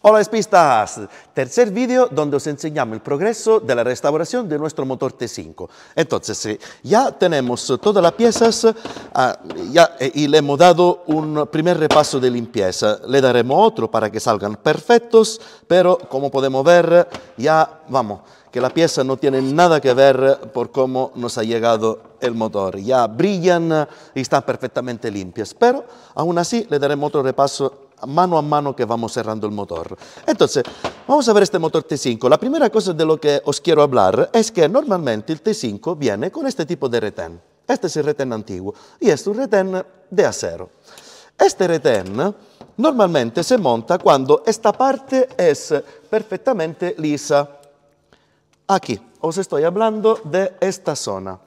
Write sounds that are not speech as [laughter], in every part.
Hola espistas, tercer vídeo donde os enseñamos el progreso de la restauración de nuestro motor T5. Entonces, eh, ya tenemos todas las piezas ah, ya, eh, y le hemos dado un primer repaso de limpieza. Le daremos otro para que salgan perfectos, pero como podemos ver, ya vamos, que la pieza no tiene nada que ver por cómo nos ha llegado el motor. Ya brillan y están perfectamente limpias, pero aún así le daremos otro repaso mano a mano che vamos cerrando il motor. Entonces, vamos a ver este motor T5. La primera cosa de lo que os quiero hablar es que normalmente el T5 viene con este tipo de retén. Este es el retén antiguo y es un retén de acero. Este retén normalmente se monta cuando esta parte es perfectamente lisa. Aquí, os estoy hablando de esta zona.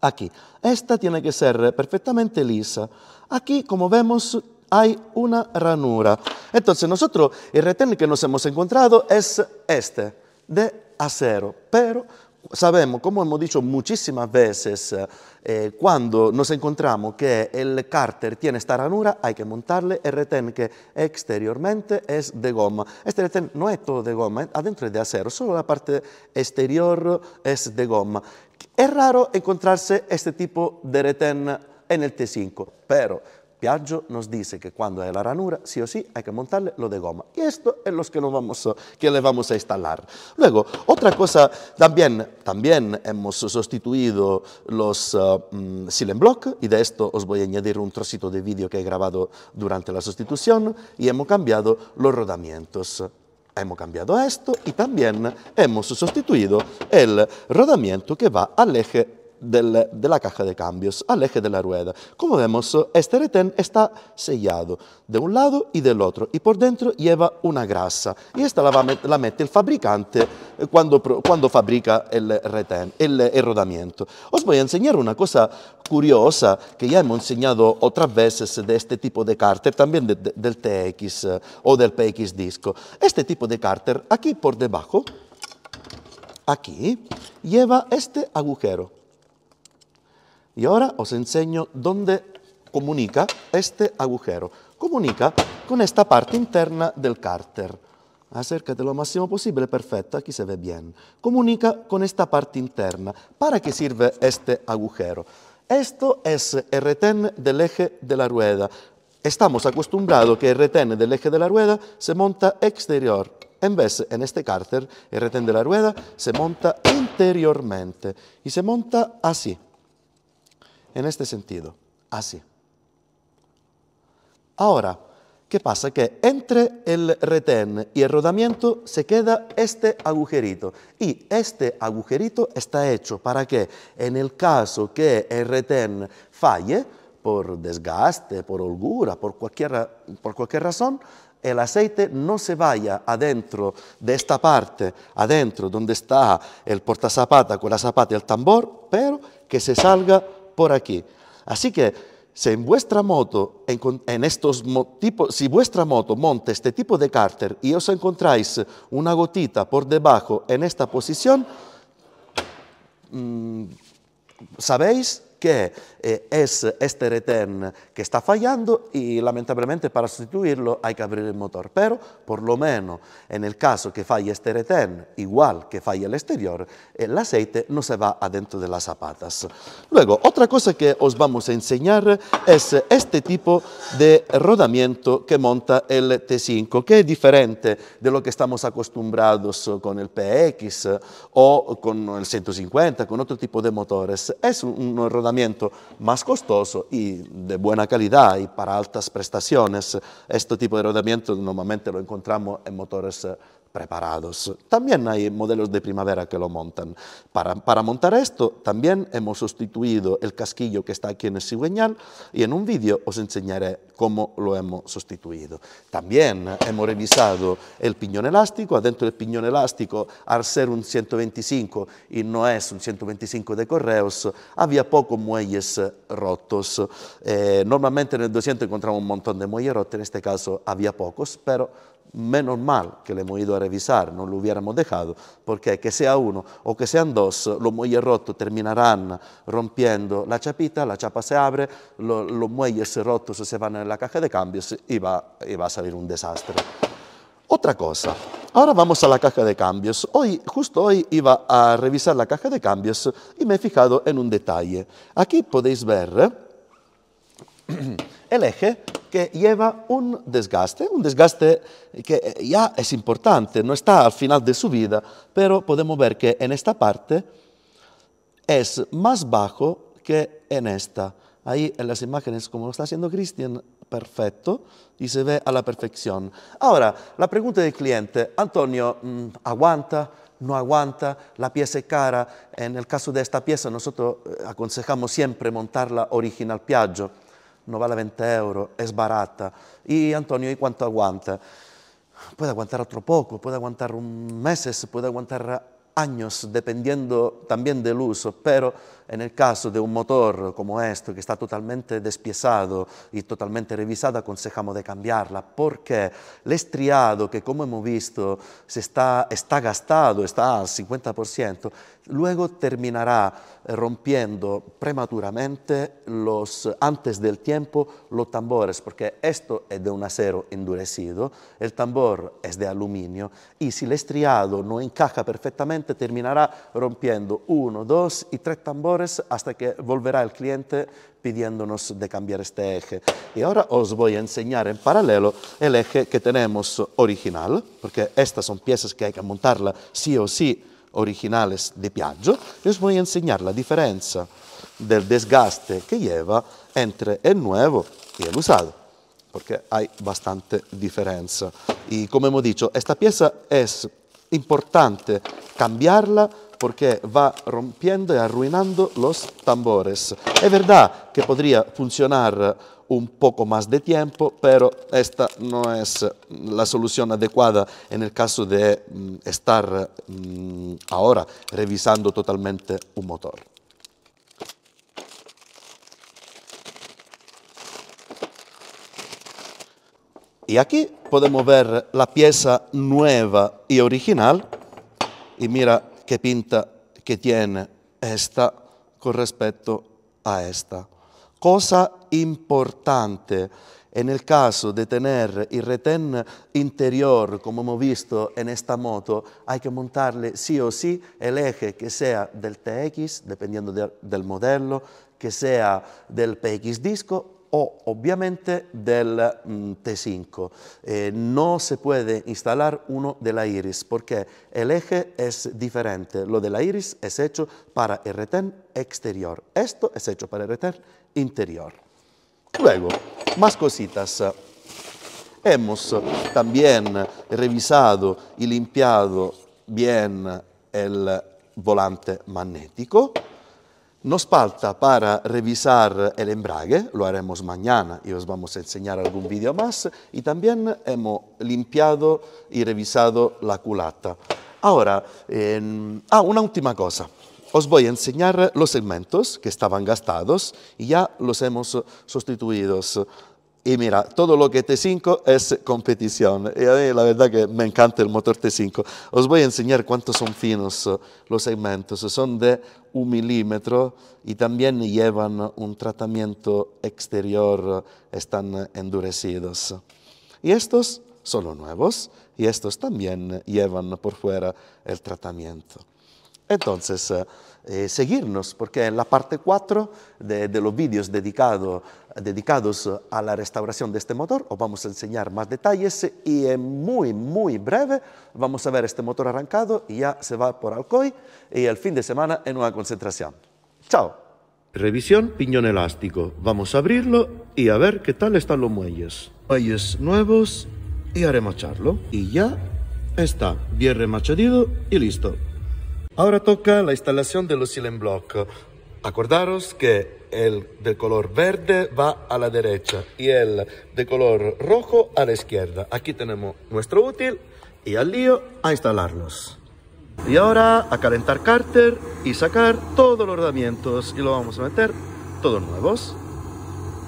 Aquí. Esta tiene que ser perfectamente lisa. Aquí, como vemos, hay una ranura. Entonces nosotros, el retén que nos hemos encontrado es este, de acero, pero sabemos, como hemos dicho muchísimas veces, eh, eh, cuando nos encontramos que el cárter tiene esta ranura, hay que montarle el retén que exteriormente es de goma. Este retén no es todo de goma, eh, adentro es de acero, solo la parte exterior es de goma. Es raro encontrarse este tipo de retén en el T5, pero Piaggio nos dice que cuando hay la ranura, sí o sí, hay que montarle lo de goma. Y esto es lo que, vamos le vamos a instalar. Luego, otra cosa, también, también hemos sustituido los eh, mm, silent block, y de esto os voy a añadir un trocito de vídeo que he grabado durante la sustitución, y hemos cambiado los rodamientos. Hemos cambiado esto y también hemos sustituido el rodamiento que va al eje de la caja de cambios, al eje de la rueda. Como vemos, este retén está sellado de un lado y del otro y por dentro lleva una grasa. Y esta la, mete el fabricante eh, cuando, cuando fabrica el retén, eh, el, rodamiento. Os voy a enseñar una cosa curiosa que ya hemos enseñado otras veces de este tipo de cárter, también del TX eh, o del PX disco. Este tipo de cárter aquí por debajo, aquí, lleva este agujero y ahora os enseño dónde comunica este agujero. Comunica con esta parte interna del cárter. Acércate lo máximo posible, perfecto, aquí se ve bien. Comunica con esta parte interna. ¿Para qué sirve este agujero? Esto es el retén del eje de la rueda. Estamos acostumbrados que el retén del eje de la rueda se monta exterior. En vez, en este cárter, el retén de la rueda se monta interiormente y se monta así en este sentido. Así. Ahora, ¿qué pasa? Que entre el retén y el rodamiento se queda este agujerito. Y este agujerito está hecho para que en el caso que el retén falle, por desgaste, por holgura, por cualquier, por cualquier razón, el aceite no se vaya adentro de esta parte, adentro donde está el portazapata con la zapata y el tambor, pero que se salga por aquí. Así que si vuestra moto, en, estos si vuestra moto monta este tipo de cárter y os encontráis una gotita por debajo en esta posición, mm, sabéis que eh, es este retén que está fallando y lamentablemente para sustituirlo hay que abrir el motor. Pero por lo menos en el caso que falle este retén, igual que falle el exterior, el aceite no se va adentro de las zapatas. Luego, otra cosa que os vamos a enseñar es este tipo de rodamiento que monta el T5, que es diferente de lo que estamos acostumbrados con el PX o con el 150, con otro tipo de motores. Es un rodamiento más costoso y de buena calidad y para altas prestaciones. Este tipo de rodamiento normalmente lo encontramos en motores eh, preparados. También hay modelos de primavera que lo montan. Para, para montar esto, también hemos sustituido el casquillo que está aquí en el cigüeñal y en un vídeo os enseñaré cómo lo hemos sustituido. También hemos revisado el piñón elástico. Adentro del piñón elástico, al ser un 125 y no es un 125 de correos, había pocos muelles rotos. Eh, normalmente en el 200 encontramos un montón de muelles rotos, en este caso había pocos, pero menos mal que le hemos ido a revisar, no lo hubiéramos dejado, porque que sea uno o que sean dos, los muelles rotos terminarán rompiendo la chapita, la chapa se abre, lo, los muelles rotos se van en la caja de cambios y va, a salir un desastre. Otra cosa, ahora vamos a la caja de cambios. Hoy, justo hoy iba a revisar la caja de cambios y me he fijado en un detalle. Aquí podéis ver eh, [clears throat] el eje que lleva un desgaste, un desgaste que eh, ya es importante, no está al final de su vida, pero podemos ver que en esta parte es más bajo que en esta. Ahí en las imágenes, como lo está haciendo Christian, perfecto y se ve a la perfección. Ahora, la pregunta del cliente, Antonio, mm, ¿aguanta? ¿No aguanta? ¿La pieza es cara? En el caso de esta pieza, nosotros eh, aconsejamos siempre montarla original piaggio non vale 20 euro, è sbaratta. E Antonio, e quanto aguanta? Puoi aguantare troppo poco, puoi aguantare un mese, puoi aguantare años dependiendo también del uso, pero en el caso de un motor como este, que está totalmente despiesado y totalmente revisado, aconsejamos de cambiarla, porque el estriado, que como hemos visto se está, está gastado, está al 50%, luego terminará eh, rompiendo prematuramente los, eh, antes del tiempo los tambores, porque esto es de un acero endurecido, el tambor es de aluminio, y si el estriado no encaja perfectamente, finalmente terminará rompiendo uno, dos y tres tambores hasta que volverá el cliente pidiéndonos de cambiar este eje. Y ahora os voy a enseñar en paralelo el eje que tenemos original, porque estas son piezas que hay que montarla sí o sí originales de Piaggio, y os voy a enseñar la diferencia del desgaste que lleva entre el nuevo y el usado, porque hay bastante diferencia. Y como hemos dicho, esta pieza es importante cambiarla perché va rompiendo e arruinando los tambores. È vero che potrebbe funzionare un poco más de tiempo, pero esta no es la solución adecuada en el caso de mm, estar mm, ahora revisando totalmente un motor. Y aquí podemos ver la pieza nueva y original. Y mira qué pinta que tiene esta con respecto a esta. Cosa importante en el caso de tener el retén interior, como hemos visto en esta moto, hay que montarle sí o sí el eje que sea del TX, dependiendo de, del modelo, que sea del PX disco o obviamente del mm, T5. Eh, no se puede instalar uno de la Iris porque el eje es diferente. Lo de la Iris es hecho para el retén exterior. Esto es hecho para el retén interior. Luego, más cositas. Hemos eh, también revisado y limpiado bien el volante magnético. Nos falta para revisar el embrague, lo haremos mañana y os vamos a enseñar algún vídeo más, y también hemos limpiado y revisado la culata. Ahora, ah, una última cosa. Os voy a enseñar los segmentos que estaban gastados y ya los hemos sustituido y mira, todo lo que T5 es competición. Y a mí la verdad que me encanta el motor T5. Os voy a enseñar cuánto son finos eh, los segmentos. Son de un milímetro y también llevan un tratamiento exterior. Eh, están endurecidos. Y estos son nuevos y estos también llevan por fuera el tratamiento. Entonces, eh, eh, seguirnos, porque en la parte 4 de, los vídeos dedicado, dedicados a la restauración de este motor os vamos a enseñar más detalles y en muy, muy breve vamos a ver este motor arrancado y ya se va por Alcoy y el fin de semana en una concentración. ¡Chao! Revisión piñón elástico. Vamos a abrirlo y a ver qué tal están los muelles. Muelles nuevos y a remacharlo. Y ya está, bien remachado y listo. Ahora toca la instalación de los silent Acordaros que el de color verde va a la derecha y el de color rojo a la izquierda. Aquí tenemos nuestro útil y al lío a instalarlos. Y ahora a calentar cárter y sacar todos los rodamientos y lo vamos a meter todos nuevos.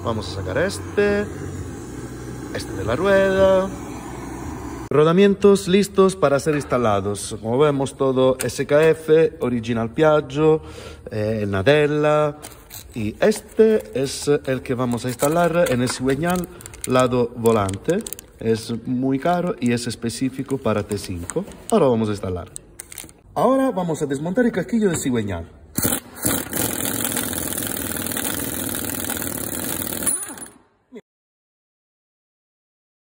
Vamos a sacar este, este de la rueda, Rodamientos listos para ser instalados. Como vemos todo SKF, Original Piaggio, eh, Nadella. Y este es el que vamos a instalar en el cigüeñal lado volante. Es muy caro y es específico para T5. Ahora vamos a instalar. Ahora vamos a desmontar el casquillo del cigüeñal.